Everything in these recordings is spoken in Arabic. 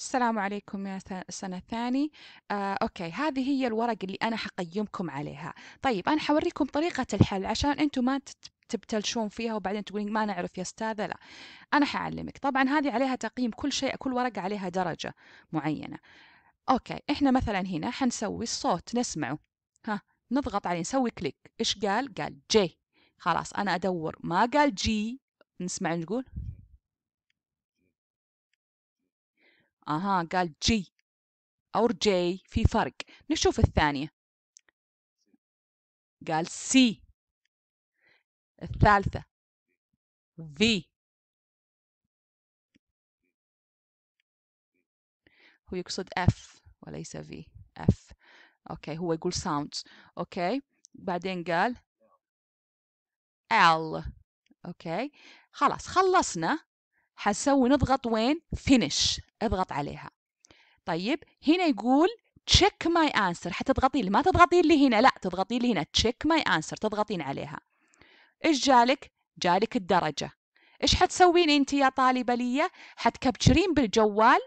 السلام عليكم يا سنة الثاني آه، أوكي هذه هي الورق اللي أنا حقيمكم عليها طيب أنا حوريكم طريقة الحل عشان أنتم ما تبتلشون فيها وبعدين تقولين ما نعرف يا أستاذة لا أنا حعلمك طبعا هذه عليها تقييم كل شيء كل ورقة عليها درجة معينة أوكي إحنا مثلا هنا حنسوي الصوت نسمعه ها نضغط عليه نسوي كليك إيش قال؟ قال جي خلاص أنا أدور ما قال جي نسمع نقول أها قال جي أو جي في فرق نشوف الثانية قال سي الثالثة في هو يقصد اف وليس في اف اوكي هو يقول ساوندز اوكي بعدين قال ال اوكي خلاص خلصنا حسوي نضغط وين فينيش اضغط عليها طيب هنا يقول تشيك ماي انسر حتضغطين ما تضغطين لي هنا لا تضغطين لي هنا تشيك ماي انسر تضغطين عليها ايش جالك جالك الدرجه ايش حتسوين انت يا طالبه لي حتكبتشرين بالجوال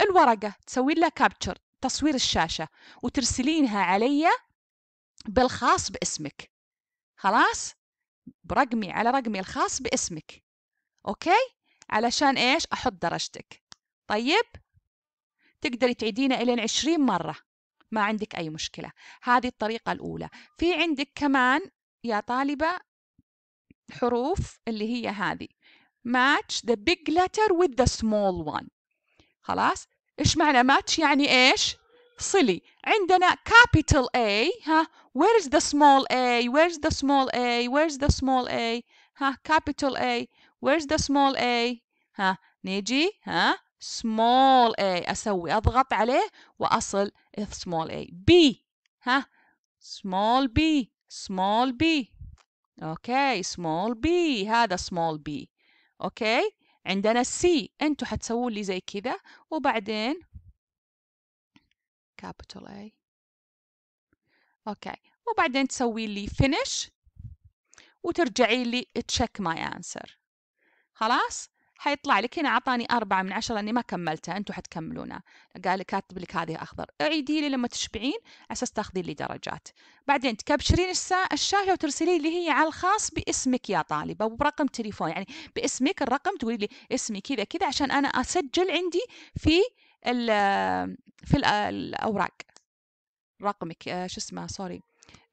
الورقه تسوين لها كابتشر تصوير الشاشه وترسلينها علي بالخاص باسمك خلاص برقمي على رقمي الخاص باسمك اوكي علشان إيش أحط درجتك طيب تقدري تعيدينا إلين 20 مرة ما عندك أي مشكلة هذه الطريقة الأولى في عندك كمان يا طالبة حروف اللي هي هذه match the big letter with the small one خلاص ايش معنى match يعني ايش صلي عندنا capital A ها where's the small a where's the small a where's the small a ها capital A Where's the small a? ها Neji? ها small a أسوي أضغط عليه وأصل إذ small a b ها small b small b okay small b هذا small b okay عندنا c أنتوا حتسووا لي زي كذا وبعدين capital a okay وبعدين will لي finish وترجعي لي check my answer خلاص حيطلع لك هنا عطاني أربعة من عشرة أني ما كملتها أنتم حتكملونها قال كاتب لك هذه أخضر اعيدي لي لما تشبعين أساس تاخذين لي درجات بعدين تكبشرين الشاشة وترسلي لي هي على الخاص باسمك يا طالبة وبرقم تليفون يعني باسمك الرقم تقولي لي اسمي كذا كذا عشان أنا أسجل عندي في الـ في الـ الأوراق رقمك آه، شو اسمه سوري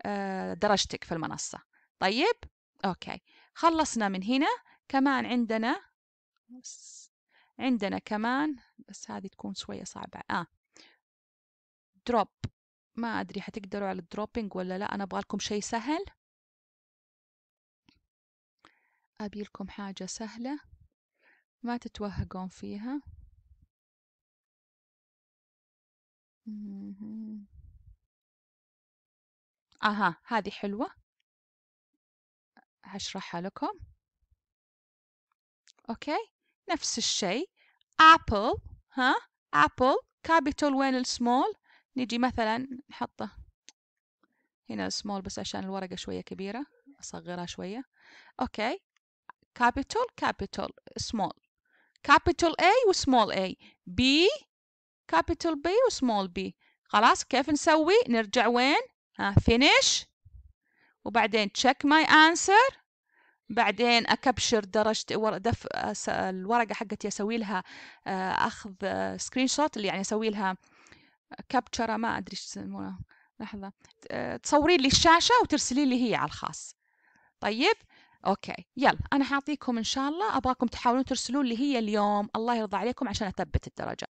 آه، درجتك في المنصة طيب أوكي خلصنا من هنا كمان عندنا بس عندنا كمان بس هذه تكون شوية صعبة آه دروب ما أدري حتقدروا على الدروبينج ولا لا أنا أبغى لكم شيء سهل أبي لكم حاجة سهلة ما تتوهقون فيها أها هذه حلوة هشرحها لكم اوكي نفس الشيء ابل ها ابل كابيتال وين السمول نيجي مثلا نحطه هنا السمول بس عشان الورقة شوية كبيرة أصغرها شوية أوكي كابيتال كابيتال سمول كابيتال اي وسمول اي بي كابيتال بي وسمول بي خلاص كيف نسوي نرجع وين ها فينيش وبعدين تشيك ماي انسر بعدين اكبشر درجه دف الورقه حقتي اسوي لها آه، اخذ سكرين شوت اللي يعني اسوي لها كابتشره ما ادري ايش يسمونها لحظه آه، تصوري لي الشاشه وترسلي لي هي على الخاص طيب اوكي يلا انا حاعطيكم ان شاء الله ابغاكم تحاولون ترسلون لي هي اليوم الله يرضى عليكم عشان اثبت الدرجات